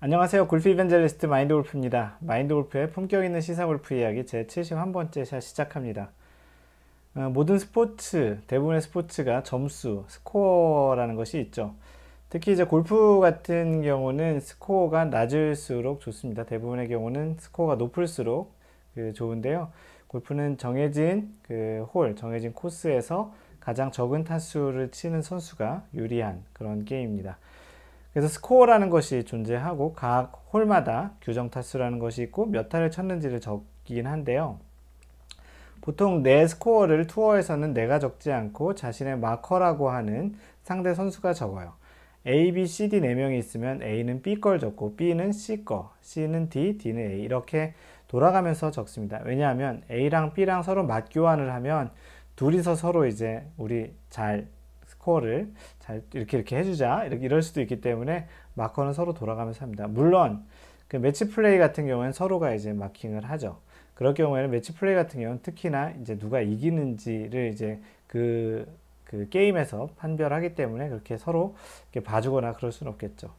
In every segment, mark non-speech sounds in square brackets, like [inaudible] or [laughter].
안녕하세요 골프 이벤젤리스트 마인드골프입니다 마인드골프의 품격있는 시사골프 이야기 제 71번째 샷 시작합니다 어, 모든 스포츠 대부분의 스포츠가 점수 스코어라는 것이 있죠 특히 이제 골프 같은 경우는 스코어가 낮을수록 좋습니다 대부분의 경우는 스코어가 높을수록 그 좋은데요 골프는 정해진 그홀 정해진 코스에서 가장 적은 타수를 치는 선수가 유리한 그런 게임입니다 그래서 스코어라는 것이 존재하고 각 홀마다 규정 타수라는 것이 있고 몇 타를 쳤는지를 적긴 한데요. 보통 내 스코어를 투어에서는 내가 적지 않고 자신의 마커라고 하는 상대 선수가 적어요. A, B, C, D 네명이 있으면 A는 B걸 적고 B는 C거, C는 D, D는 A 이렇게 돌아가면서 적습니다. 왜냐하면 A랑 B랑 서로 맞교환을 하면 둘이서 서로 이제 우리 잘 코어를 잘 이렇게 이렇게 해주자 이렇게 이럴 수도 있기 때문에 마커는 서로 돌아가면서 합니다. 물론 그 매치 플레이 같은 경우에는 서로가 이제 마킹을 하죠. 그럴 경우에는 매치 플레이 같은 경우는 특히나 이제 누가 이기는지를 이제 그, 그 게임에서 판별하기 때문에 그렇게 서로 이렇게 봐주거나 그럴 수는 없겠죠.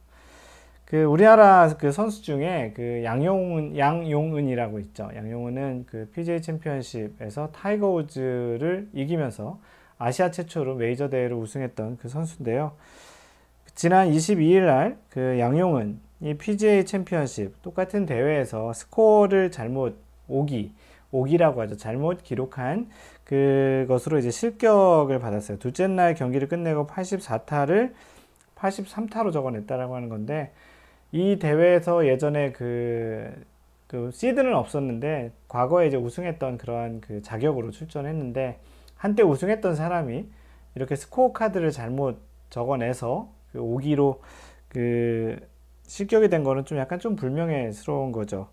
그 우리나라 그 선수 중에 그 양용은 양용은이라고 있죠. 양용은은 그 PJ 챔피언십에서 타이거 우즈를 이기면서 아시아 최초로 메이저 대회를 우승했던 그 선수인데요. 지난 22일 날 그 양용은 이 PGA 챔피언십 똑같은 대회에서 스코어를 잘못 오기 5기라고 하죠. 잘못 기록한 그것으로 이제 실격을 받았어요. 둘째 날 경기를 끝내고 84타를 83타로 적어냈다라고 하는 건데 이 대회에서 예전에 그, 그 시드는 없었는데 과거에 이제 우승했던 그러한 그 자격으로 출전했는데 한때 우승했던 사람이 이렇게 스코어 카드를 잘못 적어내서 그 5기로 그 실격이 된 거는 좀 약간 좀 불명예스러운 거죠.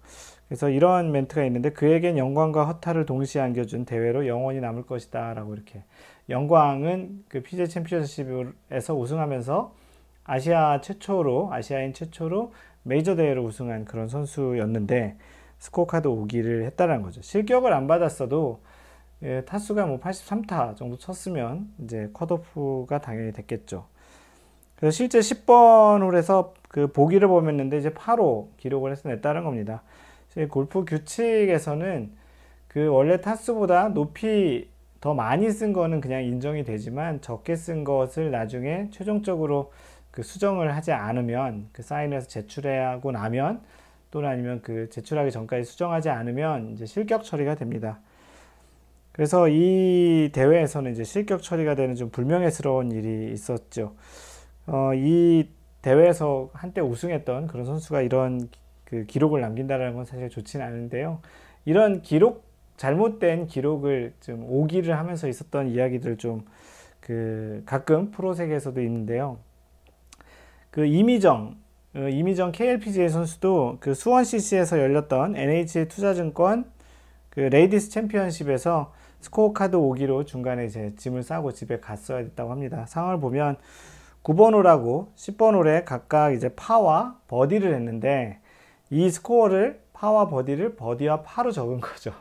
그래서 이러 멘트가 있는데 그에겐 영광과 허탈을 동시에 안겨준 대회로 영원히 남을 것이다 라고 이렇게 영광은 그 PJ 챔피언십에서 우승하면서 아시아 최초로 아시아인 최초로 메이저 대회로 우승한 그런 선수였는데 스코어카드 오기를 했다는 거죠. 실격을 안 받았어도 예, 타수가 뭐 83타 정도 쳤으면 이제 컷오프가 당연히 됐겠죠. 그래서 실제 10번 홀에서 그 보기를 범했는데 이제 8호 기록을 해서 냈다는 겁니다. 골프 규칙에서는 그 원래 타수보다 높이 더 많이 쓴 거는 그냥 인정이 되지만 적게 쓴 것을 나중에 최종적으로 그 수정을 하지 않으면 그 사인을 서 제출하고 나면 또는 아니면 그 제출하기 전까지 수정하지 않으면 이제 실격 처리가 됩니다. 그래서 이 대회에서는 이제 실격 처리가 되는 좀 불명예스러운 일이 있었죠. 어, 이 대회에서 한때 우승했던 그런 선수가 이런 그 기록을 남긴다는건 사실 좋지 않은데요. 이런 기록 잘못된 기록을 좀 오기를 하면서 있었던 이야기들 좀 그 가끔 프로 세계에서도 있는데요. 그 이미정 어, 이미정 KLPGA 선수도 그 수원 CC에서 열렸던 NH 투자증권 그 레이디스 챔피언십에서 스코어카드 오기로 중간에 이제 짐을 싸고 집에 갔어야 됐다고 합니다. 상황을 보면 9번 홀하고 10번 홀에 각각 이제 파와 버디를 했는데 이 스코어를 파와 버디를 버디와 파로 적은 거죠.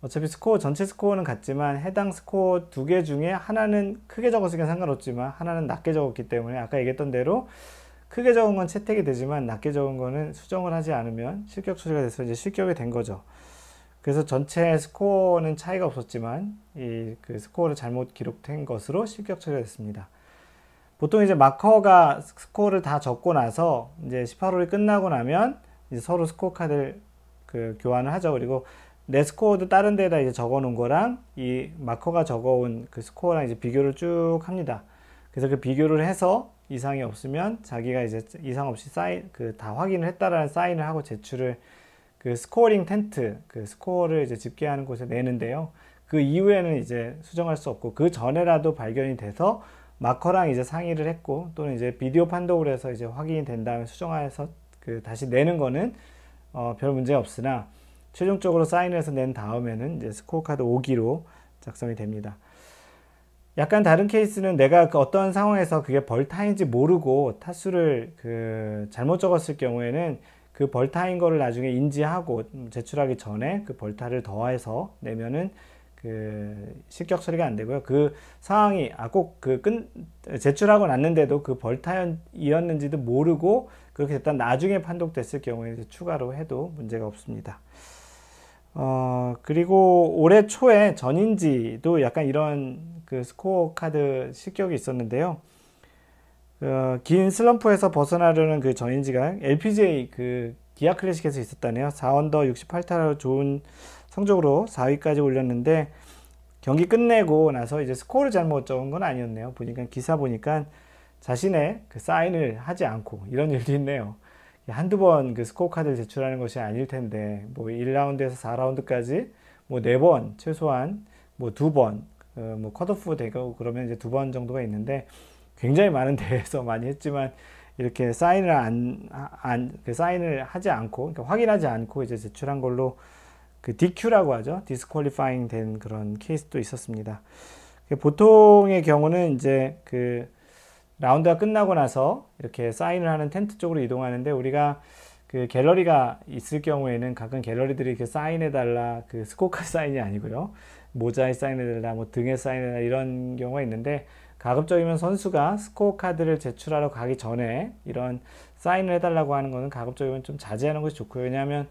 어차피 스코어 전체 스코어는 같지만 해당 스코어 두 개 중에 하나는 크게 적었으니까 상관없지만 하나는 낮게 적었기 때문에 아까 얘기했던 대로 크게 적은 건 채택이 되지만 낮게 적은 거는 수정을 하지 않으면 실격 처리가 돼서 이제 실격이 된 거죠. 그래서 전체 스코어는 차이가 없었지만 이 그 스코어를 잘못 기록된 것으로 실격 처리됐습니다. 보통 이제 마커가 스코어를 다 적고 나서 이제 18홀이 끝나고 나면 이제 서로 스코어 카드를 그 교환을 하죠. 그리고 내 스코어도 다른 데다 이제 적어 놓은 거랑 이 마커가 적어 온 그 스코어랑 이제 비교를 쭉 합니다. 그래서 그 비교를 해서 이상이 없으면 자기가 이제 이상 없이 사인 그 다 확인을 했다라는 사인을 하고 제출을 그 스코어링 텐트, 그 스코어를 이제 집계하는 곳에 내는데요. 그 이후에는 이제 수정할 수 없고 그 전에라도 발견이 돼서 마커랑 이제 상의를 했고 또는 이제 비디오 판독을 해서 이제 확인이 된 다음에 수정해서 그 다시 내는 거는 어, 별 문제 없으나 최종적으로 사인 해서 낸 다음에는 이제 스코어 카드 5기로 작성이 됩니다. 약간 다른 케이스는 내가 그 어떤 상황에서 그게 벌타인지 모르고 타수를 그 잘못 적었을 경우에는 그 벌타인 거를 나중에 인지하고 음, 제출하기 전에 그 벌타를 더해서 내면은 그 실격 처리가 안 되고요. 그 상황이 아 꼭그 끝 제출하고 났는데도 그 벌타이었는지도 모르고 그렇게 됐다 나중에 판독됐을 경우에 추가로 해도 문제가 없습니다. 어 그리고 올해 초에 전인지도 약간 이런 그 스코어 카드 실격이 있었는데요. 어, 긴 슬럼프에서 벗어나려는 그 전인지각 LPGA 그 기아 클래식에서 있었다네요. 4언더 68타로 좋은 성적으로 4위까지 올렸는데 경기 끝내고 나서 이제 스코어를 잘못 적은 건 아니었네요. 보니까 기사 보니까 자신의 그 사인을 하지 않고 이런 일도 있네요. 한두 번 그 스코어 카드를 제출하는 것이 아닐 텐데 뭐 1라운드에서 4라운드까지 뭐 네번 최소한 뭐 두번뭐 어, 컷오프 되고 그러면 이제 두 번 정도가 있는데 굉장히 많은 대회에서 많이 했지만 이렇게 사인을 안, 아, 안 그 사인을 하지 않고 그러니까 확인하지 않고 이제 제출한 걸로 그 DQ라고 하죠. 디스퀄리파잉 된 그런 케이스도 있었습니다. 그 보통의 경우는 이제 그 라운드가 끝나고 나서 이렇게 사인을 하는 텐트 쪽으로 이동하는데 우리가 그 갤러리가 있을 경우에는 가끔 갤러리들이 이렇게 사인해달라 그 스코카 사인이 아니고요. 모자에 사인해달라, 뭐 등에 사인해달라 이런 경우가 있는데 가급적이면 선수가 스코어 카드를 제출하러 가기 전에 이런 사인을 해달라고 하는 것은 가급적이면 좀 자제하는 것이 좋고요. 왜냐하면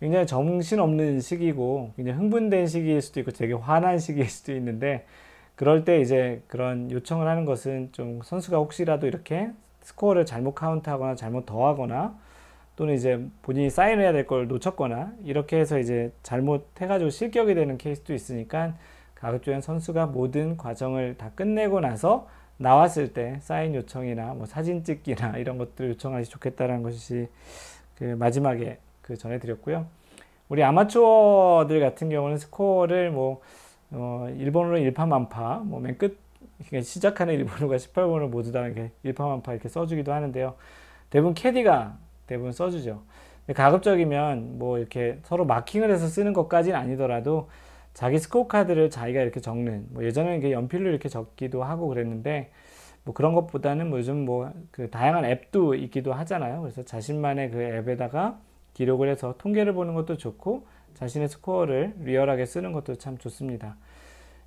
굉장히 정신없는 시기고 굉장히 흥분된 시기일 수도 있고 되게 화난 시기일 수도 있는데 그럴 때 이제 그런 요청을 하는 것은 좀 선수가 혹시라도 이렇게 스코어를 잘못 카운트하거나 잘못 더하거나 또는 이제 본인이 사인해야 될 걸 놓쳤거나 이렇게 해서 이제 잘못해가지고 실격이 되는 케이스도 있으니까 가급적이면 선수가 모든 과정을 다 끝내고 나서 나왔을 때 사인 요청이나 뭐 사진 찍기나 [laughs] 이런 것들 을 요청하시 좋겠다라는 것이 그 마지막에 그 전해드렸고요. 우리 아마추어들 같은 경우는 스코어를 뭐 어, 일본으로 1파만파, 뭐 맨 끝, 그러니까 시작하는 [laughs] 일본어가 18번을 모두 다이 1파만파 이렇게 써주기도 하는데요. 대부분 캐디가 대부분 써주죠. 가급적이면 뭐 이렇게 서로 마킹을 해서 쓰는 것까지는 아니더라도 자기 스코어 카드를 자기가 이렇게 적는 뭐 예전에는 이렇게 연필로 이렇게 적기도 하고 그랬는데 뭐 그런 것보다는 뭐 요즘 뭐그 다양한 앱도 있기도 하잖아요. 그래서 자신만의 그 앱에다가 기록을 해서 통계를 보는 것도 좋고 자신의 스코어를 리얼하게 쓰는 것도 참 좋습니다.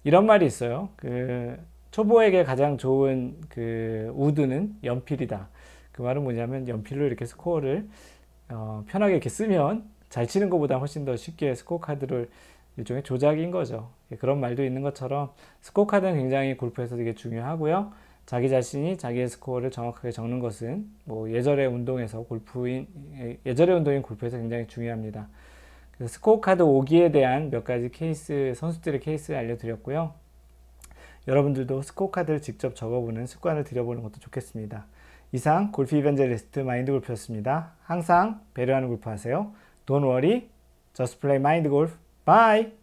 이런 말이 있어요. 그 초보에게 가장 좋은 그 우드는 연필이다. 그 말은 뭐냐면 연필로 이렇게 스코어를 어, 편하게 이렇게 쓰면 잘 치는 것보다 훨씬 더 쉽게 스코어 카드를 일종의 조작인 거죠. 예, 그런 말도 있는 것처럼 스코어 카드는 굉장히 골프에서 되게 중요하고요. 자기 자신이 자기의 스코어를 정확하게 적는 것은 뭐 예절의 운동에서 골프인 예, 예절의 운동인 골프에서 굉장히 중요합니다. 그래서 스코어 카드 오기에 대한 몇 가지 케이스 선수들의 케이스 를 알려드렸고요. 여러분들도 스코어 카드를 직접 적어보는 습관을 들여보는 것도 좋겠습니다. 이상 골프 이벤젤리스트 마인드 골프였습니다. 항상 배려하는 골프 하세요. Don't worry, just play mind golf. Bye!